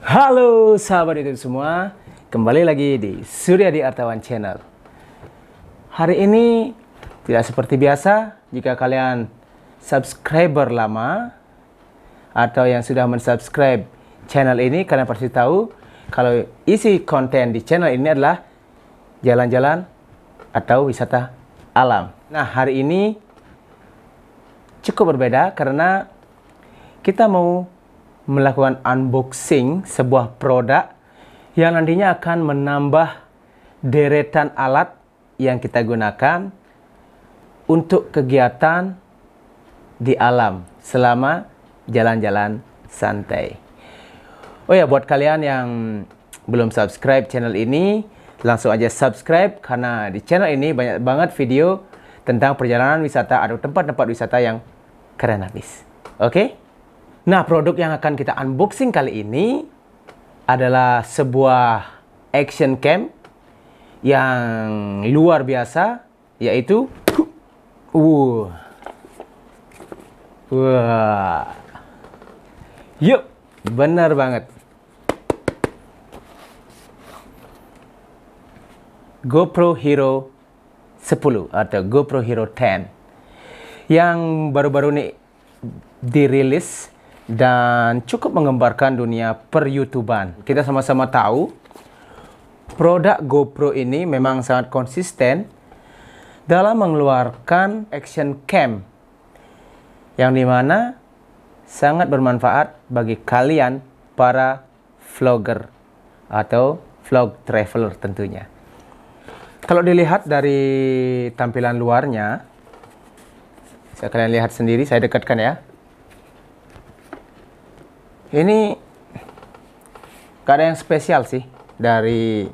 Halo sahabat itu semua, kembali lagi di Surya di Artawan Channel. Hari ini tidak seperti biasa, jika kalian subscriber lama atau yang sudah mensubscribe channel ini, kalian pasti tahu kalau isi konten di channel ini adalah jalan-jalan atau wisata alam. Nah, hari ini cukup berbeda karena kita mau melakukan unboxing sebuah produk yang nantinya akan menambah deretan alat yang kita gunakan untuk kegiatan di alam selama jalan-jalan santai. Oh ya, buat kalian yang belum subscribe channel ini, langsung aja subscribe karena di channel ini banyak banget video tentang perjalanan wisata atau tempat-tempat wisata yang keren habis. Oke? Okay? Nah, produk yang akan kita unboxing kali ini adalah sebuah action cam yang luar biasa yaitu uh wah yuk benar banget GoPro Hero 10 atau GoPro Hero 10 yang baru-baru ini dirilis dan cukup menggambarkan dunia per-YouTuban. Kita sama-sama tahu produk GoPro ini memang sangat konsisten dalam mengeluarkan action cam yang dimana sangat bermanfaat bagi kalian para vlogger atau vlog traveler tentunya. Kalau dilihat dari tampilan luarnya, saya kalian lihat sendiri, saya dekatkan ya ini gak ada yang spesial sih dari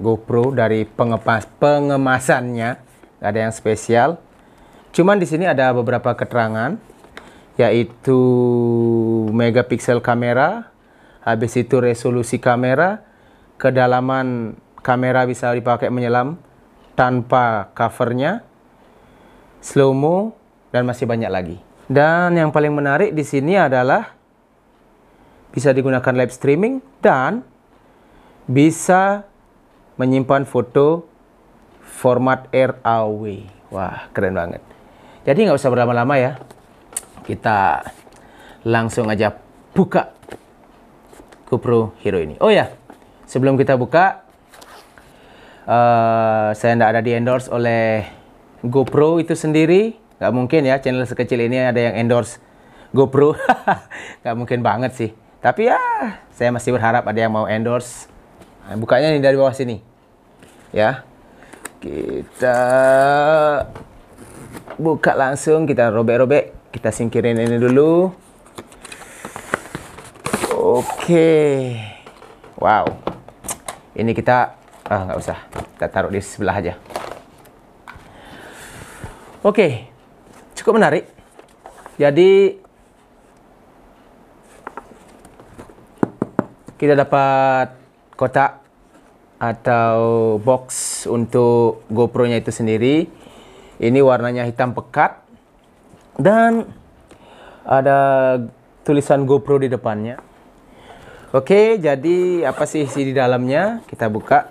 GoPro dari pengepas pengemasannya ada yang spesial cuman di sini ada beberapa keterangan yaitu megapiksel kamera habis itu resolusi kamera kedalaman kamera bisa dipakai menyelam tanpa covernya slow mo dan masih banyak lagi dan yang paling menarik di sini adalah bisa digunakan live streaming dan bisa menyimpan foto format RAW. Wah, keren banget. Jadi nggak usah berlama-lama ya. Kita langsung aja buka GoPro Hero ini. Oh ya, sebelum kita buka, uh, saya nggak ada di endorse oleh GoPro itu sendiri. Nggak mungkin ya channel sekecil ini ada yang endorse GoPro. nggak mungkin banget sih. Tapi ya, saya masih berharap ada yang mau endorse. Nah, bukanya ini dari bawah sini. Ya. Kita buka langsung, kita robek-robek, kita singkirin ini dulu. Oke. Wow. Ini kita ah nggak usah. Kita taruh di sebelah aja. Oke. Cukup menarik. Jadi kita dapat kotak atau box untuk GoPro-nya itu sendiri. Ini warnanya hitam pekat dan ada tulisan GoPro di depannya. Oke, jadi apa sih isi di dalamnya? Kita buka.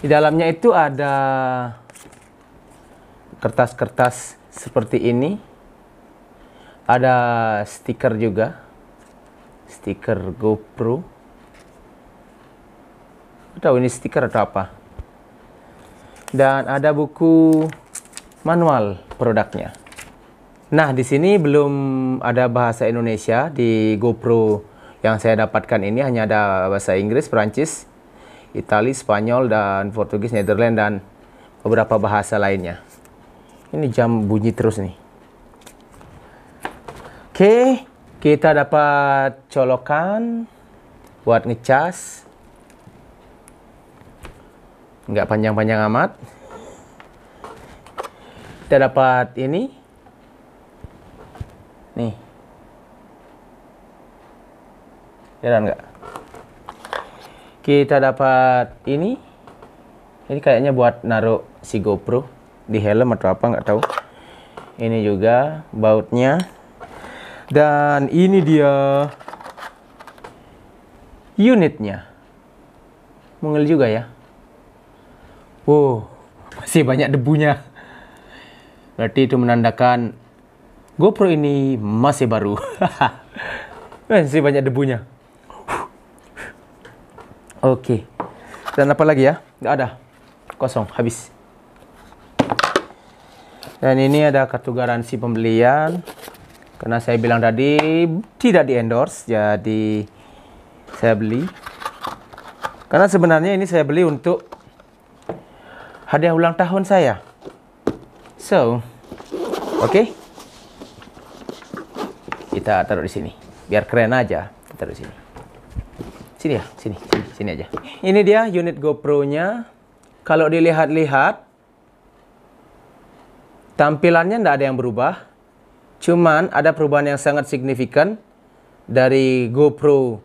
Di dalamnya itu ada kertas-kertas seperti ini. Ada stiker juga stiker GoPro tahu ini stiker atau apa dan ada buku manual produknya nah di sini belum ada bahasa Indonesia di GoPro yang saya dapatkan ini hanya ada bahasa Inggris, Perancis, Itali, Spanyol dan Portugis, Netherlands dan beberapa bahasa lainnya. Ini jam bunyi terus nih. Oke. Okay. Kita dapat colokan buat ngecas. Nggak panjang-panjang amat. Kita dapat ini. Nih. Jalan nggak? Kita dapat ini. Ini kayaknya buat naruh si GoPro di helm atau apa nggak tahu. Ini juga bautnya. Dan ini dia unitnya. mengel juga ya. Wow, masih banyak debunya. Berarti itu menandakan GoPro ini masih baru. Eh, masih banyak debunya. Oke. Okay. Dan apa lagi ya? Gak ada. Kosong, habis. Dan ini ada kartu garansi pembelian karena saya bilang tadi tidak di endorse jadi saya beli karena sebenarnya ini saya beli untuk hadiah ulang tahun saya so oke okay? kita taruh di sini biar keren aja kita taruh di sini sini ya sini sini, sini aja ini dia unit GoPro nya kalau dilihat-lihat tampilannya tidak ada yang berubah Cuman ada perubahan yang sangat signifikan dari GoPro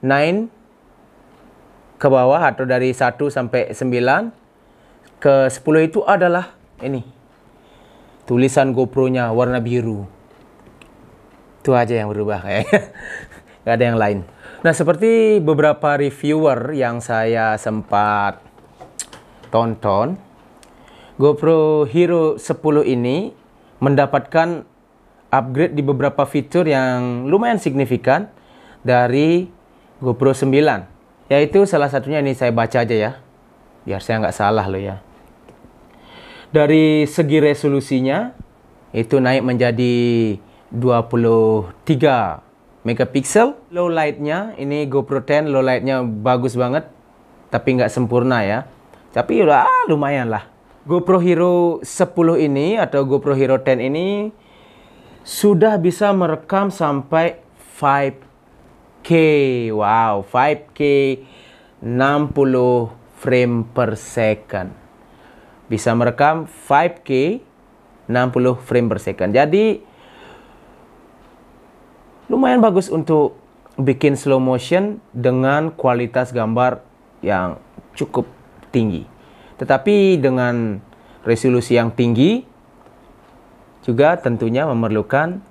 9 ke bawah atau dari 1 sampai 9 ke 10 itu adalah ini. Tulisan GoPro-nya warna biru. Itu aja yang berubah kayaknya. Gak ada yang lain. Nah, seperti beberapa reviewer yang saya sempat tonton, GoPro Hero 10 ini mendapatkan upgrade di beberapa fitur yang lumayan signifikan dari GoPro 9 yaitu salah satunya ini saya baca aja ya biar saya nggak salah loh ya dari segi resolusinya itu naik menjadi 23 megapiksel low lightnya ini GoPro 10 low lightnya bagus banget tapi nggak sempurna ya tapi udah ya, lumayan lah GoPro Hero 10 ini atau GoPro Hero 10 ini sudah bisa merekam sampai 5K. Wow, 5K 60 frame per second. Bisa merekam 5K 60 frame per second. Jadi lumayan bagus untuk bikin slow motion dengan kualitas gambar yang cukup tinggi. Tetapi dengan resolusi yang tinggi juga tentunya memerlukan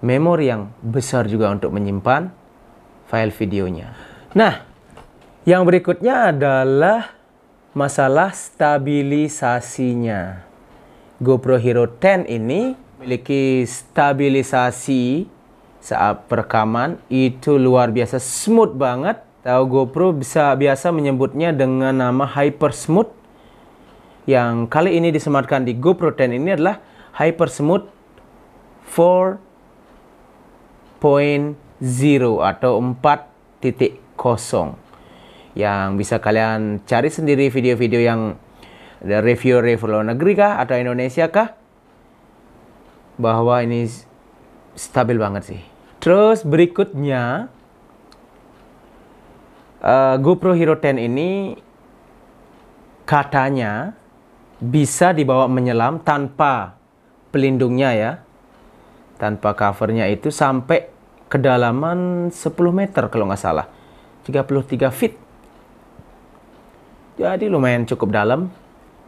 memori yang besar juga untuk menyimpan file videonya. Nah, yang berikutnya adalah masalah stabilisasinya. GoPro Hero 10 ini memiliki stabilisasi saat perekaman itu luar biasa smooth banget. Tahu GoPro bisa biasa menyebutnya dengan nama hyper smooth yang kali ini disematkan di GoPro 10 ini adalah Hypersmooth 4.0 atau 4.0 yang bisa kalian cari sendiri video-video yang ada review-review luar negeri kah atau Indonesia kah bahwa ini stabil banget sih. Terus berikutnya uh, GoPro Hero 10 ini katanya bisa dibawa menyelam tanpa pelindungnya ya tanpa covernya itu sampai kedalaman 10 meter kalau nggak salah 33 feet jadi lumayan cukup dalam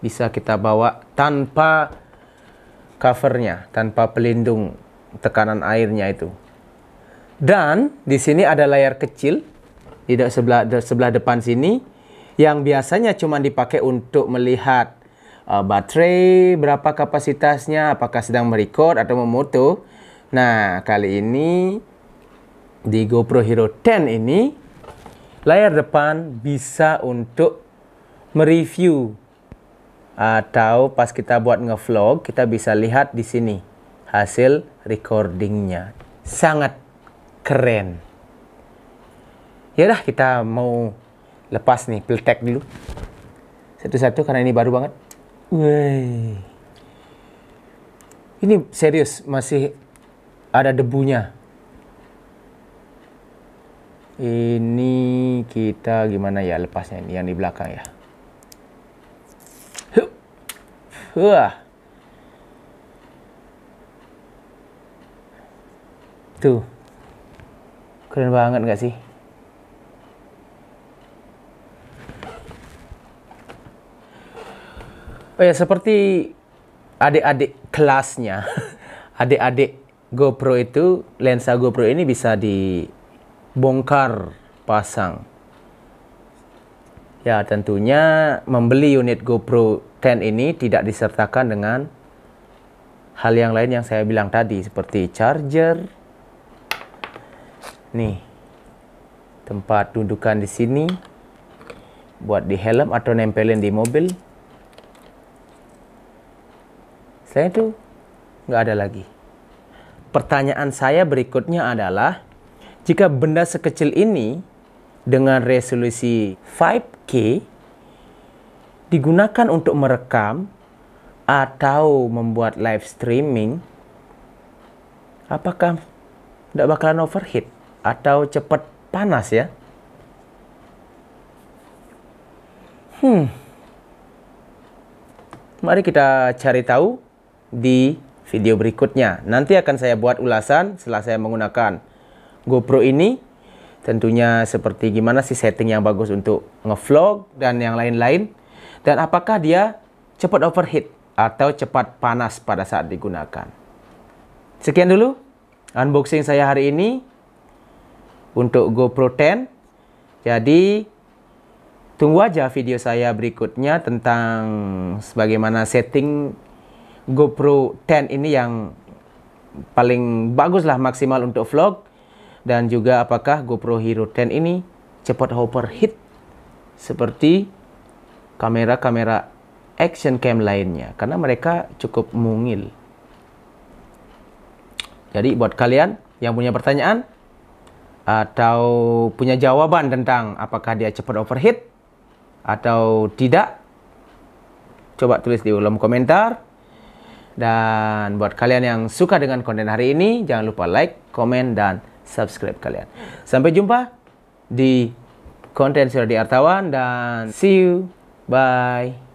bisa kita bawa tanpa covernya tanpa pelindung tekanan airnya itu dan di sini ada layar kecil di sebelah sebelah depan sini yang biasanya cuma dipakai untuk melihat uh, baterai, berapa kapasitasnya, apakah sedang merekod atau memoto. Nah, kali ini di GoPro Hero 10 ini layar depan bisa untuk mereview atau pas kita buat ngevlog kita bisa lihat di sini hasil recordingnya sangat keren Yaudah kita mau lepas nih peltek dulu satu-satu karena ini baru banget Wey. Ini serius masih ada debunya. Ini kita gimana ya lepasnya ini yang di belakang ya. Wah. Tuh. Keren banget gak sih? Oh ya seperti adik-adik kelasnya, adik-adik GoPro itu lensa GoPro ini bisa dibongkar pasang. Ya, tentunya membeli unit GoPro 10 ini tidak disertakan dengan hal yang lain yang saya bilang tadi seperti charger. Nih. Tempat dudukan di sini buat di helm atau nempelin di mobil. Setelah itu nggak ada lagi. Pertanyaan saya berikutnya adalah, jika benda sekecil ini dengan resolusi 5K digunakan untuk merekam atau membuat live streaming, apakah tidak bakalan overheat atau cepat panas ya? Hmm. Mari kita cari tahu di video berikutnya. Nanti akan saya buat ulasan setelah saya menggunakan GoPro ini. Tentunya seperti gimana sih setting yang bagus untuk ngevlog dan yang lain-lain. Dan apakah dia cepat overheat atau cepat panas pada saat digunakan. Sekian dulu unboxing saya hari ini untuk GoPro 10. Jadi tunggu aja video saya berikutnya tentang bagaimana setting GoPro 10 ini yang paling bagus lah maksimal untuk vlog dan juga apakah GoPro Hero 10 ini cepat overheat seperti kamera-kamera action cam lainnya karena mereka cukup mungil. Jadi buat kalian yang punya pertanyaan atau punya jawaban tentang apakah dia cepat overheat atau tidak, coba tulis di kolom komentar. Dan buat kalian yang suka dengan konten hari ini, jangan lupa like, komen, dan subscribe kalian. Sampai jumpa di konten Suradi Artawan dan see you. Bye.